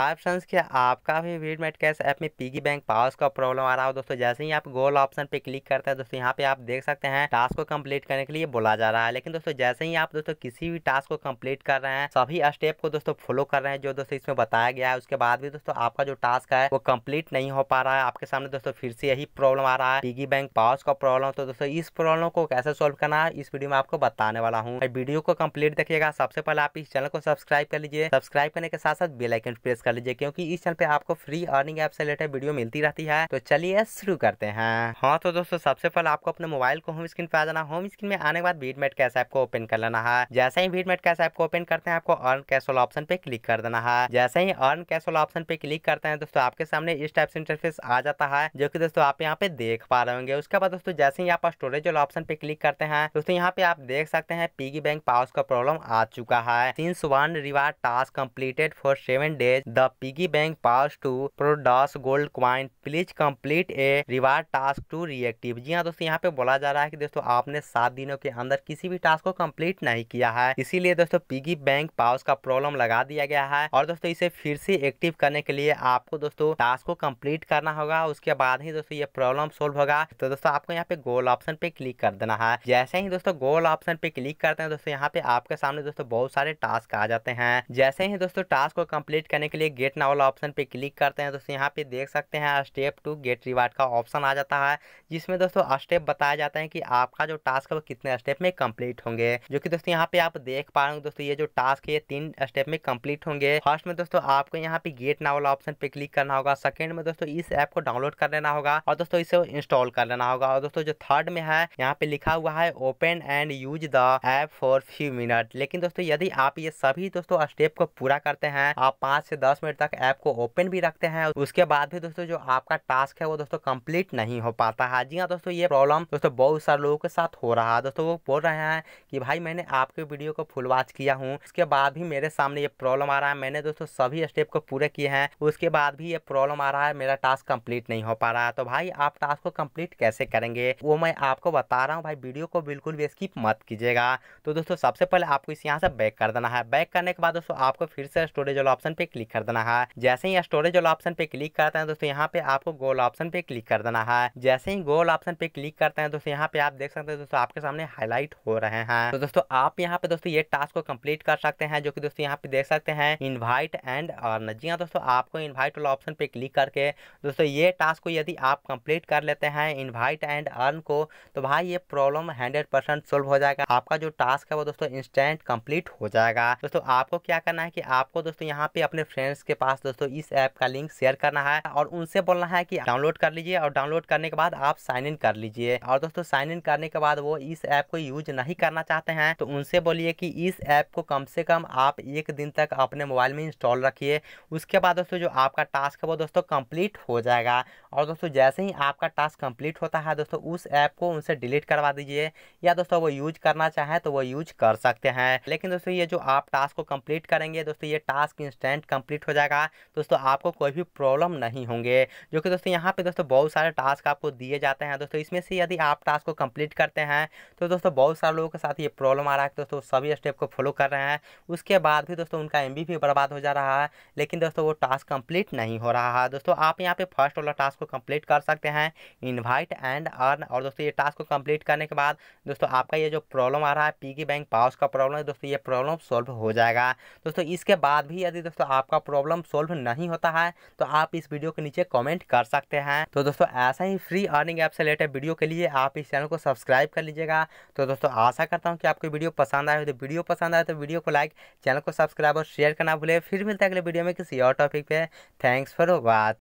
आप के आपका भी वीड मेट कैश ऐप में पीगी बैंक पावर्स का प्रॉब्लम आ रहा हो दोस्तों जैसे ही आप गोल ऑप्शन पे क्लिक करते हैं दोस्तों यहाँ पे आप देख सकते हैं टास्क को कंप्लीट करने के लिए बोला जा रहा है लेकिन दोस्तों जैसे ही आप दोस्तों किसी भी टास्क को कंप्लीट कर रहे हैं सभी स्टेप को दोस्तों फॉलो कर रहे हैं जो दोस्तों इसमें बताया गया है उसके बाद भी दोस्तों आपका जो टास्क है वो कम्प्लीट नहीं हो पा रहा है आपके सामने दोस्तों फिर से यही प्रॉब्लम आ रहा है पीगी बैंक पावर्स का प्रॉब्लम तो दोस्तों इस प्रॉब्लम को कैसे सोल्व करना है इस वीडियो में आपको बताने वाला हूँ वीडियो को कम्प्लीट देखिएगा सबसे पहले आप इस चैनल को सब्सक्राइब कर लीजिए सब्सक्राइब करने के साथ साथ बेलाइकन प्रेस कर लीजिए क्योंकि इस चैनल पे आपको फ्री अर्निंग ऐप से रिलेटेड वीडियो मिलती रहती है तो चलिए शुरू करते हैं हाँ तो दोस्तों सबसे पहले आपको अपने मोबाइल को होम स्क्रीन पे आ जाना होम स्क्रीन में आने के बाद भीडमेट कैश ऐप को ओपन कर लेना है जैसे ही भीडमेट कैश ऐप को ओपन करते हैं आपको अर्न कैश वाला ऑप्शन पे क्लिक कर देना है जैसे ही अर्न कैश वाला ऑप्शन पे क्लिक करते हैं दोस्तों आपके सामने इस टाइप से इंटरफेस आ जाता है जो की दोस्तों आप यहाँ पे देख पा रहे होंगे उसके बाद दोस्तों जैसे ही आप स्टोरेज वाला ऑप्शन पे क्लिक करते हैं दोस्तों यहाँ पे आप देख सकते हैं पीगी बैंक पाउस का प्रॉब्लम आ चुका है since one reward task completed for seven days the piggy bank pass to produce gold coin please complete a reward task to reactive जी हाँ दोस्तों यहाँ पे बोला जा रहा है कि दोस्तों आपने सात दिनों के अंदर किसी भी टास्क को कंप्लीट नहीं किया है इसीलिए दोस्तों पिगी बैंक पाउस का प्रॉब्लम लगा दिया गया है और दोस्तों इसे फिर से एक्टिव करने के लिए आपको दोस्तों टास्क को कंप्लीट करना होगा उसके बाद ही दोस्तों ये प्रॉब्लम सोल्व होगा तो दोस्तों आपको यहाँ पे गोल ऑप्शन पे क्लिक कर देना है जैसे ही दोस्तों गोल ऑप्शन पे क्लिक करते हैं दोस्तों यहाँ पे आपके सामने दोस्तों बहुत सारे टास्क आ जाते हैं जैसे ही दोस्तों टास्क को कम्प्लीट करने के लिए लिए गेट ना वाला ऑप्शन पे क्लिक करते हैं दोस्तों यहाँ पे देख सकते हैं स्टेप टू गेट रिवार्ड का ऑप्शन आ जाता है जिसमें दोस्तों स्टेप बताया जाता है कि आपका जो टास्क है वो कितने स्टेप में कंप्लीट होंगे जो कि दोस्तों यहाँ पे आप देख पा रहे हो दोस्तों ये जो टास्क है ये तीन स्टेप में कम्प्लीट होंगे फर्स्ट में दोस्तों आपको यहाँ पे गेट ना वाला ऑप्शन पे क्लिक करना होगा सेकेंड में दोस्तों इस ऐप को डाउनलोड कर लेना होगा और दोस्तों इसे इंस्टॉल कर लेना होगा और दोस्तों जो थर्ड में है यहाँ पे लिखा हुआ है open and use the app for few minute लेकिन दोस्तों यदि आप ये सभी दोस्तों स्टेप को पूरा करते हैं आप पांच से दस दस मिनट तक ऐप को ओपन भी रखते हैं उसके बाद भी दोस्तों जो आपका टास्क है वो दोस्तों कंप्लीट नहीं हो पाता है जी हाँ दोस्तों ये प्रॉब्लम दोस्तों बहुत सारे लोगों के साथ हो रहा है दोस्तों वो बोल रहे हैं कि भाई मैंने आपके वीडियो को फुल वॉच किया हूँ उसके बाद भी मेरे सामने ये प्रॉब्लम आ रहा है मैंने दोस्तों सभी स्टेप को पूरे किए हैं उसके बाद भी ये प्रॉब्लम आ रहा है मेरा टास्क कम्प्लीट नहीं हो पा रहा है तो भाई आप टास्क को कम्प्लीट कैसे करेंगे वो मैं आपको बता रहा हूँ भाई वीडियो को बिल्कुल भी स्किप मत कीजिएगा तो दोस्तों सबसे पहले आपको इस यहाँ से बैक कर देना है बैक करने के बाद दोस्तों आपको फिर से स्टोरेज वाला ऑप्शन पे क्लिक कर देना है जैसे ही स्टोरेज वाला ऑप्शन पे क्लिक करते हैं दोस्तों यहाँ पे आपको गोल ऑप्शन पे क्लिक कर देना है जैसे ही गोल ऑप्शन पे क्लिक करते हैं दोस्तों यहाँ पे आप देख सकते हैं दोस्तों आपके सामने हाईलाइट हो रहे हैं तो दोस्तों आप यहाँ पे दोस्तों ये टास्क को कम्प्लीट कर सकते हैं जो की दोस्तों यहाँ पे देख सकते हैं इन्वाइट एंड अर्न जी हाँ दोस्तों आपको इन्वाइट वाला ऑप्शन पे क्लिक करके दोस्तों ये टास्क को यदि आप कंप्लीट कर लेते हैं इन्वाइट एंड अर्न को तो भाई ये प्रॉब्लम हंड्रेड परसेंट सोल्व हो जाएगा आपका जो टास्क है वो दोस्तों इंस्टेंट कंप्लीट हो जाएगा दोस्तों आपको क्या करना है कि आपको दोस्तों यहाँ पे अपने फ्रेंड्स फ्रेंड्स के पास दोस्तों इस ऐप का लिंक शेयर करना है और उनसे बोलना है कि डाउनलोड कर लीजिए और डाउनलोड करने के बाद आप साइन इन कर लीजिए और दोस्तों साइन इन करने के बाद वो इस ऐप को यूज नहीं करना चाहते हैं तो उनसे बोलिए कि इस ऐप को कम से कम आप एक दिन तक अपने मोबाइल में इंस्टॉल रखिए उसके बाद दोस्तों जो आपका टास्क है वो दोस्तों कंप्लीट हो जाएगा और दोस्तों जैसे ही आपका टास्क कंप्लीट होता है दोस्तों उस ऐप को उनसे डिलीट करवा दीजिए या दोस्तों वो यूज करना चाहें तो वो यूज कर सकते हैं लेकिन दोस्तों ये जो आप टास्क को कंप्लीट करेंगे दोस्तों ये टास्क इंस्टेंट कंप्लीट कंप्लीट हो जाएगा दोस्तों आपको कोई भी प्रॉब्लम नहीं होंगे जो कि दोस्तों यहाँ पे दोस्तों बहुत सारे टास्क आपको दिए जाते हैं दोस्तों इसमें से यदि आप टास्क को कंप्लीट करते हैं तो दोस्तों बहुत सारे लोगों के साथ ये प्रॉब्लम आ रहा है दोस्तों सभी स्टेप को फॉलो कर रहे हैं उसके बाद भी दोस्तों उनका एम भी बर्बाद हो जा रहा है लेकिन दोस्तों वो टास्क कंप्लीट नहीं हो रहा है दोस्तों आप यहाँ पे फर्स्ट वाला टास्क को कंप्लीट कर सकते हैं इन्वाइट एंड अर्न और दोस्तों ये टास्क को कंप्लीट करने के बाद दोस्तों आपका ये जो प्रॉब्लम आ रहा है पी बैंक पाउस का प्रॉब्लम है दोस्तों ये प्रॉब्लम सॉल्व हो जाएगा दोस्तों इसके बाद भी यदि दोस्तों आपका प्रॉब्लम सॉल्व नहीं होता है तो आप इस वीडियो के नीचे कमेंट कर सकते हैं तो दोस्तों ऐसा ही फ्री अर्निंग ऐप से रिलेटेड वीडियो के लिए आप इस चैनल को सब्सक्राइब कर लीजिएगा तो दोस्तों आशा करता हूँ कि आपको वीडियो पसंद आए तो वीडियो पसंद आए तो वीडियो को लाइक चैनल को सब्सक्राइब और शेयर करना भूले फिर मिलते हैं अगले वीडियो में किसी और टॉपिक पर थैंक्स फॉर बात